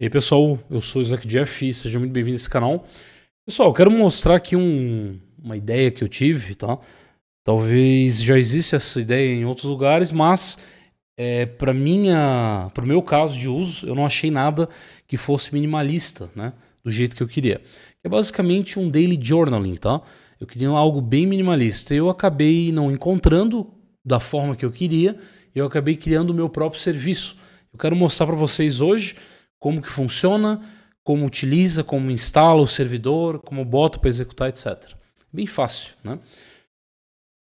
E aí pessoal, eu sou o Slack Jeff e seja muito bem-vindo a esse canal. Pessoal, eu quero mostrar aqui um, uma ideia que eu tive, tá? Talvez já exista essa ideia em outros lugares, mas é, para minha, para o meu caso de uso, eu não achei nada que fosse minimalista, né? Do jeito que eu queria. É basicamente um daily journaling, tá? Eu queria algo bem minimalista. Eu acabei não encontrando da forma que eu queria. E eu acabei criando o meu próprio serviço. Eu quero mostrar para vocês hoje como que funciona, como utiliza, como instala o servidor, como bota para executar, etc. Bem fácil, né?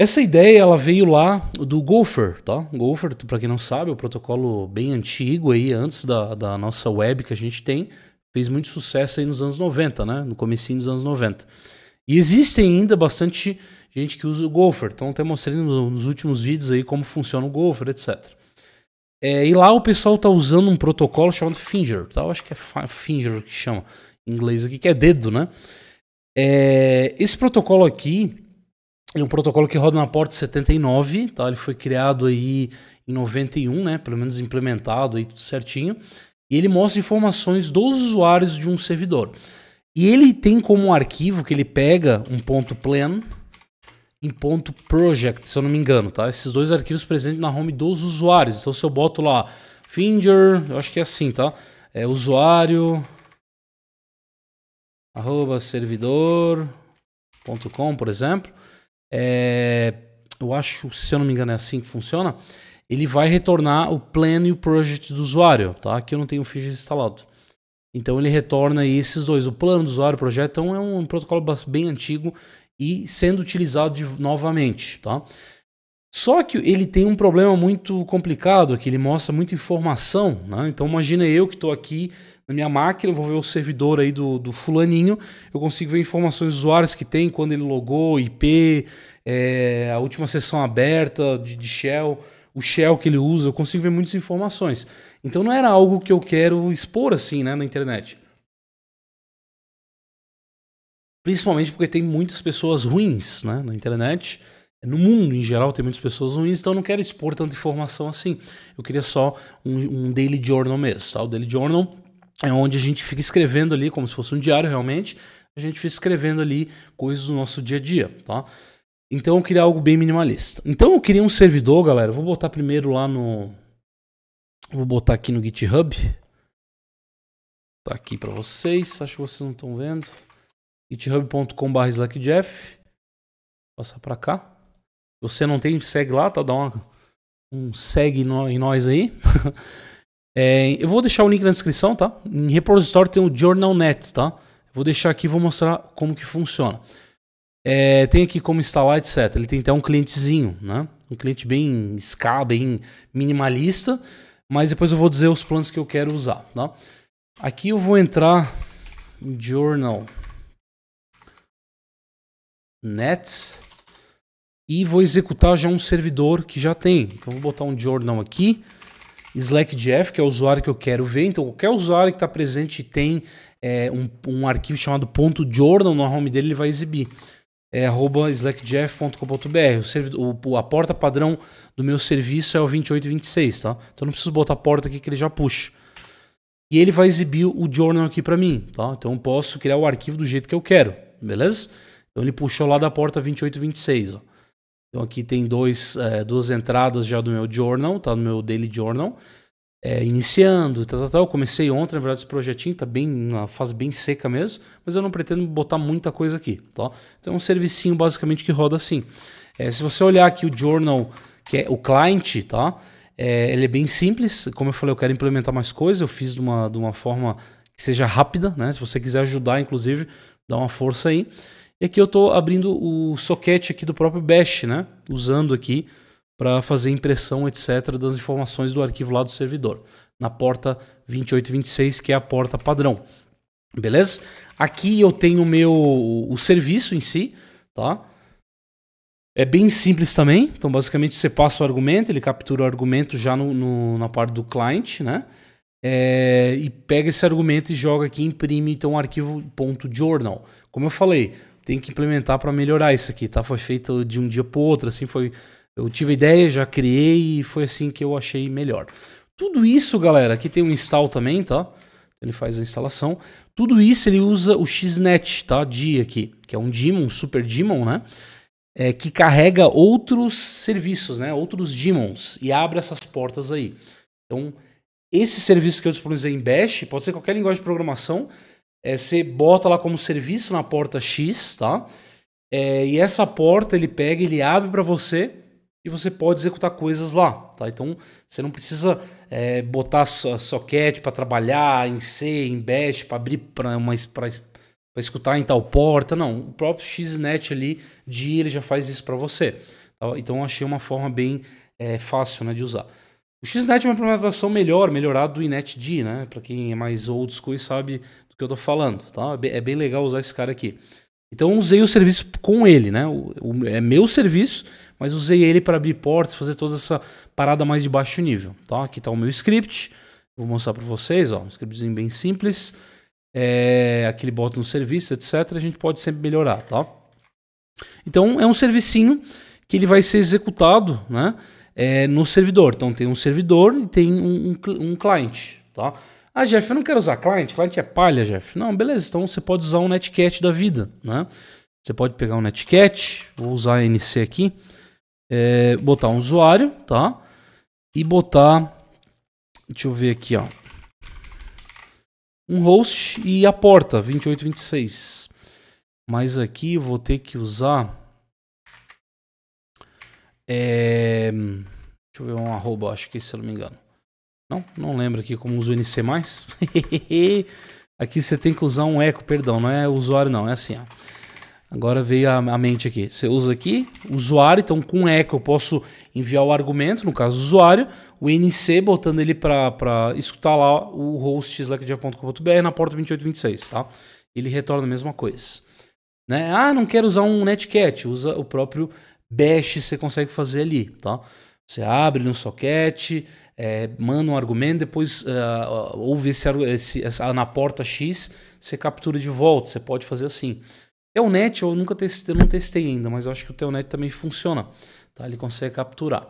Essa ideia ela veio lá do Gopher, tá? Gopher, para quem não sabe, é um protocolo bem antigo aí, antes da, da nossa web que a gente tem, fez muito sucesso aí nos anos 90, né? No comecinho dos anos 90. E existem ainda bastante gente que usa o Gopher, então até mostrei nos últimos vídeos aí como funciona o Gopher, etc. É, e lá o pessoal tá usando um protocolo chamado Finger, tá? Eu acho que é Finger que chama em inglês aqui, que é dedo, né? É, esse protocolo aqui é um protocolo que roda na porta 79, tá? Ele foi criado aí em 91, né? Pelo menos implementado aí tudo certinho. E ele mostra informações dos usuários de um servidor. E ele tem como arquivo que ele pega um ponto plan, em ponto .project, se eu não me engano, tá? Esses dois arquivos presentes na home dos usuários. Então se eu boto lá finger, eu acho que é assim, tá? É usuário arroba servidor.com, por exemplo. É, eu acho, se eu não me engano, é assim que funciona. Ele vai retornar o plano e o project do usuário, tá? Aqui eu não tenho o finger instalado. Então ele retorna esses dois, o plano do usuário e o projeto. Então é um protocolo bem antigo e sendo utilizado de, novamente, tá? Só que ele tem um problema muito complicado, que ele mostra muita informação, né? Então imagina eu que estou aqui na minha máquina, vou ver o servidor aí do, do fulaninho, eu consigo ver informações dos usuários que tem, quando ele logou, IP, é, a última sessão aberta de, de shell, o shell que ele usa, eu consigo ver muitas informações. Então não era algo que eu quero expor assim, né, na internet. Principalmente porque tem muitas pessoas ruins né, na internet. No mundo em geral tem muitas pessoas ruins, então eu não quero expor tanta informação assim. Eu queria só um, um daily journal mesmo. Tá? O daily journal é onde a gente fica escrevendo ali, como se fosse um diário realmente. A gente fica escrevendo ali coisas do nosso dia a dia. Tá? Então eu queria algo bem minimalista. Então eu queria um servidor, galera. Vou botar primeiro lá no. Vou botar aqui no GitHub. Tá aqui para vocês. Acho que vocês não estão vendo github.com.br slackjeff. Passar para cá. Você não tem, segue lá, tá? Dá uma, um segue no, em nós aí. é, eu vou deixar o link na descrição, tá? Em repositório tem o JournalNet, tá? vou deixar aqui vou mostrar como que funciona. É, tem aqui como instalar, etc. Ele tem até um clientezinho, né? Um cliente bem SCA, bem minimalista. Mas depois eu vou dizer os planos que eu quero usar, tá? Aqui eu vou entrar em Journal nets e vou executar já um servidor que já tem. Então vou botar um jornal aqui, slackdf, que é o usuário que eu quero ver. Então qualquer usuário que está presente tem é, um, um, arquivo chamado ponto .journal no home dele, ele vai exibir. É arroba slackjeff.com.br. O servidor, a porta padrão do meu serviço é o 2826, tá? Então não preciso botar a porta aqui que ele já puxa. E ele vai exibir o journal aqui para mim, tá? Então eu posso criar o arquivo do jeito que eu quero, beleza? Então ele puxou lá da porta 28 e 26. Ó. Então aqui tem dois, é, duas entradas já do meu journal, tá? No meu daily journal. É, iniciando, tal, tá, tal, tá, tal. Tá. Eu comecei ontem, na verdade, esse projetinho tá bem na fase bem seca mesmo, mas eu não pretendo botar muita coisa aqui, tá? Então é um servicinho basicamente que roda assim. É, se você olhar aqui o journal, que é o client, tá? É, ele é bem simples, como eu falei, eu quero implementar mais coisas, eu fiz de uma, de uma forma que seja rápida, né? Se você quiser ajudar, inclusive, dá uma força aí. E aqui eu estou abrindo o soquete aqui do próprio Bash, né? Usando aqui para fazer impressão, etc., das informações do arquivo lá do servidor, na porta 2826, que é a porta padrão. Beleza? Aqui eu tenho o meu o serviço em si, tá? É bem simples também. Então, basicamente, você passa o argumento, ele captura o argumento já no, no na parte do client, né? É, e pega esse argumento e joga aqui, imprime então o arquivo .journal. Como eu falei, tem que implementar para melhorar isso aqui, tá? Foi feito de um dia para outro, assim, foi eu tive a ideia, já criei e foi assim que eu achei melhor. Tudo isso, galera, aqui tem um install também, tá? Ele faz a instalação. Tudo isso ele usa o XNet, tá? DI aqui, que é um daemon, um super daemon, né? É, que carrega outros serviços, né? Outros daemons e abre essas portas aí. Então, esse serviço que eu disponibilizei em Bash, pode ser qualquer linguagem de programação, é, você bota lá como serviço na porta X, tá? É, e essa porta ele pega, ele abre para você e você pode executar coisas lá, tá? Então você não precisa é, botar so socket para trabalhar em C, em Bash, para abrir para uma para escutar em tal porta, não. O próprio XNet ali de ele já faz isso para você. Tá? Então achei uma forma bem é, fácil né, de usar. O XNet é uma implementação melhor, melhorada do InetD, né? Para quem é mais old school e sabe que eu tô falando, tá? É, é bem, legal usar esse cara aqui. Então usei o serviço com ele, né? O, o, é meu serviço, mas usei ele para abrir portas, fazer toda essa parada mais de baixo nível, tá? Aqui tá o meu script, vou mostrar para vocês, ó, um scriptzinho bem simples. É, aqui ele bota no serviço, etc. A gente pode sempre melhorar, tá? Então é um servicinho que ele vai ser executado, né? É, no servidor. Então tem um servidor e tem um, um, um cliente, tá? Ah, Jeff, eu não quero usar client, client é palha, Jeff. Não, beleza, então você pode usar um Netcat da vida, né? Você pode pegar um Netcat, vou usar a NC aqui, é, botar um usuário, tá? E botar, deixa eu ver aqui, ó. Um host e a porta, 2826. Mas aqui vou ter que usar... É, deixa eu ver um arroba, acho que se eu não me engano. Não, não lembro aqui como uso o NC+. aqui você tem que usar um eco, perdão, não é usuário não, é assim, ó. Agora veio a, a, mente aqui. Você usa aqui, usuário, então com eco eu posso enviar o argumento, no caso usuário, o NC, botando ele para escutar lá o host slackdia.com.br na porta 2826, tá? Ele retorna a mesma coisa. Né? Ah, não quero usar um netcat, usa o próprio bash, você consegue fazer ali, tá? Você abre no soquete, é, manda um argumento, depois uh, ouve esse, esse, essa, na porta X, você captura de volta. Você pode fazer assim. Telnet é eu nunca testei, eu não testei ainda, mas eu acho que o Telnet também funciona. Tá? Ele consegue capturar.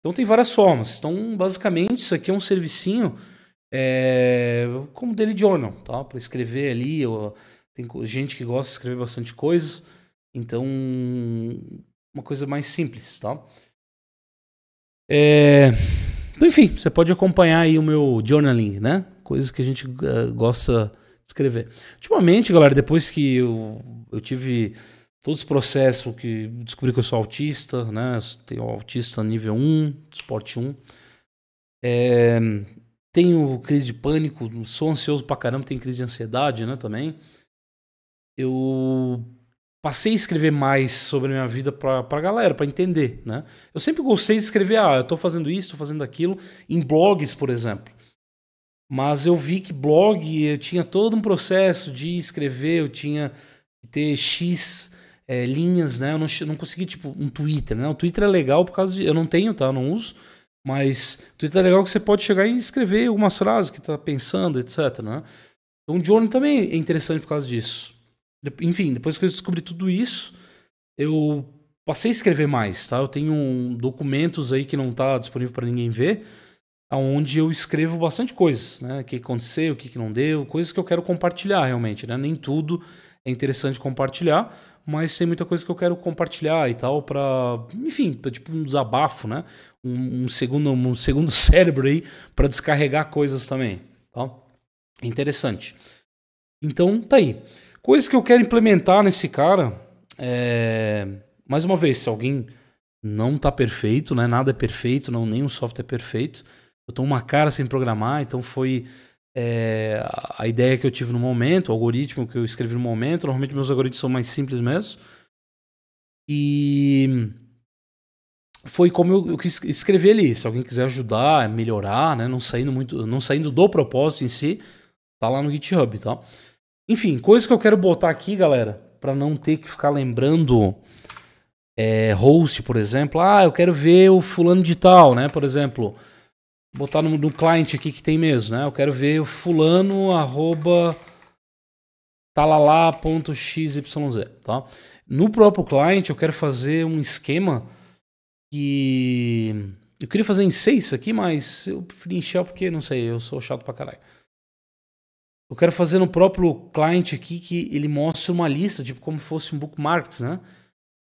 Então tem várias formas. Então, basicamente, isso aqui é um servicinho é, como Daily Journal, tá? Para escrever ali. Eu, tem gente que gosta de escrever bastante coisas. Então, uma coisa mais simples, tá? É... Então, enfim, você pode acompanhar aí o meu journaling, né? Coisas que a gente uh, gosta de escrever. Ultimamente, galera, depois que eu, eu tive todo esse processo que descobri que eu sou autista, né? Tenho autista nível 1, esporte 1. É... Tenho crise de pânico, sou ansioso pra caramba, tenho crise de ansiedade, né, também. Eu passei a escrever mais sobre a minha vida para a galera, para entender, né? Eu sempre gostei de escrever, ah, eu estou fazendo isso, estou fazendo aquilo, em blogs, por exemplo. Mas eu vi que blog, eu eh, tinha todo um processo de escrever, eu tinha que ter X é, linhas, né? Eu não, não consegui, tipo, um Twitter, né? O Twitter é legal por causa de... Eu não tenho, tá? Eu não uso. Mas o Twitter é legal que você pode chegar e escrever algumas frases que tá pensando, etc, né? Então o Journey também é interessante por causa disso enfim, depois que eu descobri tudo isso, eu passei a escrever mais, tá? Eu tenho um, documentos aí que não tá disponível para ninguém ver, aonde eu escrevo bastante coisas, né? O que aconteceu, o que não deu, coisas que eu quero compartilhar realmente, né? Nem tudo é interessante compartilhar, mas tem muita coisa que eu quero compartilhar e tal para, enfim, pra, tipo um desabafo, né? Um, um, segundo, um segundo cérebro aí para descarregar coisas também, tá? Interessante. Então, tá aí. Coisas que eu quero implementar nesse cara. É... Mais uma vez, se alguém não está perfeito, né? Nada é perfeito, não, nenhum software é perfeito. Eu tô uma cara sem programar, então foi é, a ideia que eu tive no momento, o algoritmo que eu escrevi no momento. Normalmente meus algoritmos são mais simples mesmo. E foi como eu, eu quis escrever ali. Se alguém quiser ajudar, melhorar, né? Não saindo muito, não saindo do propósito em si, tá lá no GitHub, tá? Enfim, coisas que eu quero botar aqui, galera, para não ter que ficar lembrando é, host, por exemplo. Ah, eu quero ver o fulano de tal, né? Por exemplo, botar no, no client aqui que tem mesmo, né? Eu quero ver o fulano arroba talalá.xyz, tá? No próprio client eu quero fazer um esquema que eu queria fazer em 6 aqui, mas eu preferi encher porque, não sei, eu sou chato pra caralho. Eu quero fazer no próprio client aqui que ele mostre uma lista, tipo como fosse um bookmarks, né?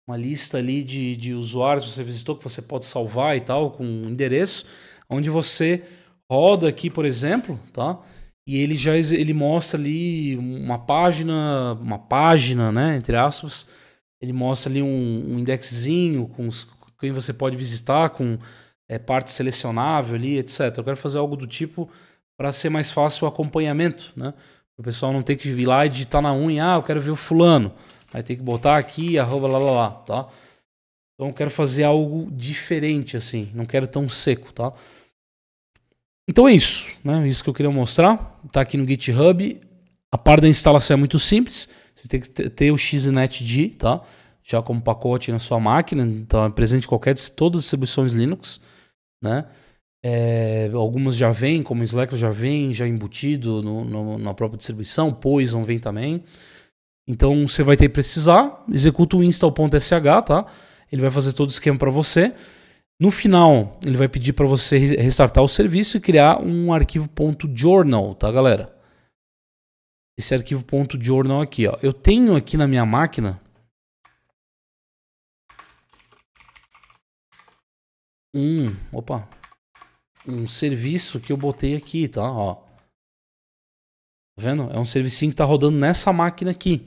Uma lista ali de, de usuários que você visitou, que você pode salvar e tal, com um endereço, onde você roda aqui, por exemplo, tá? E ele já ele mostra ali uma página, uma página, né? Entre aspas, ele mostra ali um, um indexzinho com quem você pode visitar, com é, parte selecionável ali, etc. Eu quero fazer algo do tipo para ser mais fácil o acompanhamento, né? Para o pessoal não ter que vir lá e digitar na unha, ah, eu quero ver o fulano. Aí tem que botar aqui, arroba lá, lá, lá, tá? Então eu quero fazer algo diferente, assim. Não quero tão seco, tá? Então é isso, né? É isso que eu queria mostrar. Tá aqui no GitHub. A parte da instalação é muito simples. Você tem que ter o XnetD, tá? Já como pacote na sua máquina. Então é presente em qualquer, todas as distribuições Linux, né? É, algumas já vêm, como o Slack já vem, já é embutido no, no, na própria distribuição, Poison vem também. Então você vai ter que precisar, executa o install.sh, tá? Ele vai fazer todo o esquema para você. No final, ele vai pedir para você restartar o serviço e criar um arquivo .journal, tá, galera? Esse arquivo .journal aqui, ó. Eu tenho aqui na minha máquina um, opa, um serviço que eu botei aqui, tá? Ó. Tá vendo? É um servicinho que tá rodando nessa máquina aqui.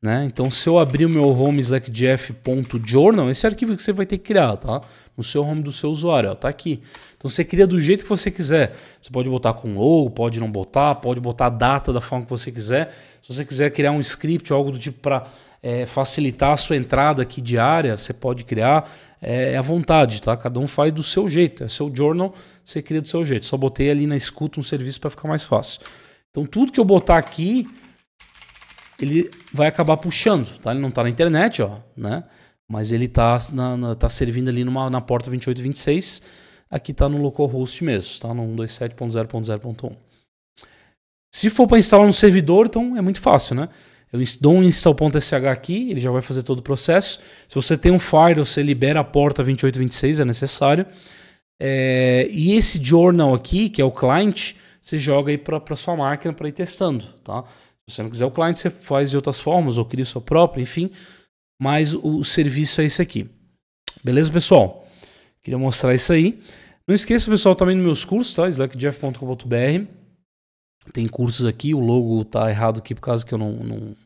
Né? Então, se eu abrir o meu home slackjf.journal, esse arquivo que você vai ter que criar, tá? No seu home do seu usuário, ó, tá aqui. Então, você cria do jeito que você quiser. Você pode botar com logo, pode não botar, pode botar a data da forma que você quiser. Se você quiser criar um script ou algo do tipo para é, facilitar a sua entrada aqui diária, você pode criar é, é, à vontade, tá? Cada um faz do seu jeito. É seu journal, você cria do seu jeito. Só botei ali na escuta um serviço para ficar mais fácil. Então tudo que eu botar aqui, ele vai acabar puxando, tá? Ele não tá na internet, ó, né? Mas ele tá, na, na, tá servindo ali numa, na porta 2826. Aqui tá no localhost mesmo, tá? No 127.0.0.1. Se for para instalar um servidor, então é muito fácil, né? Eu dou um install.sh aqui, ele já vai fazer todo o processo. Se você tem um fire você libera a porta 2826, é necessário. É, e esse journal aqui, que é o client, você joga aí para sua máquina para ir testando, tá? Se você não quiser o client, você faz de outras formas, ou cria o seu próprio, enfim. Mas o serviço é esse aqui. Beleza, pessoal? Queria mostrar isso aí. Não esqueça, pessoal, também nos meus cursos, tá? slackjeff.com.br tem cursos aqui, o logo tá errado aqui por causa que eu não, não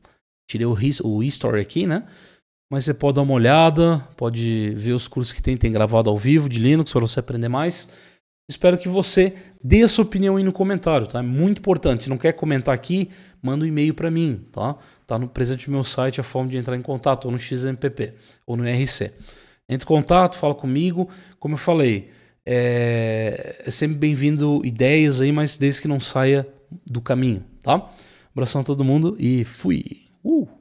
tirei o, his, o history aqui, né? Mas você pode dar uma olhada, pode ver os cursos que tem, tem gravado ao vivo de Linux para você aprender mais. Espero que você dê a sua opinião aí no comentário, tá? É muito importante. Se não quer comentar aqui, manda um e-mail para mim, tá? Tá no presente do meu site a forma de entrar em contato, ou no XMPP, ou no irc Entre em contato, fala comigo. Como eu falei, é, é sempre bem-vindo ideias aí, mas desde que não saia do caminho, tá? abração a todo mundo e fui! Uh!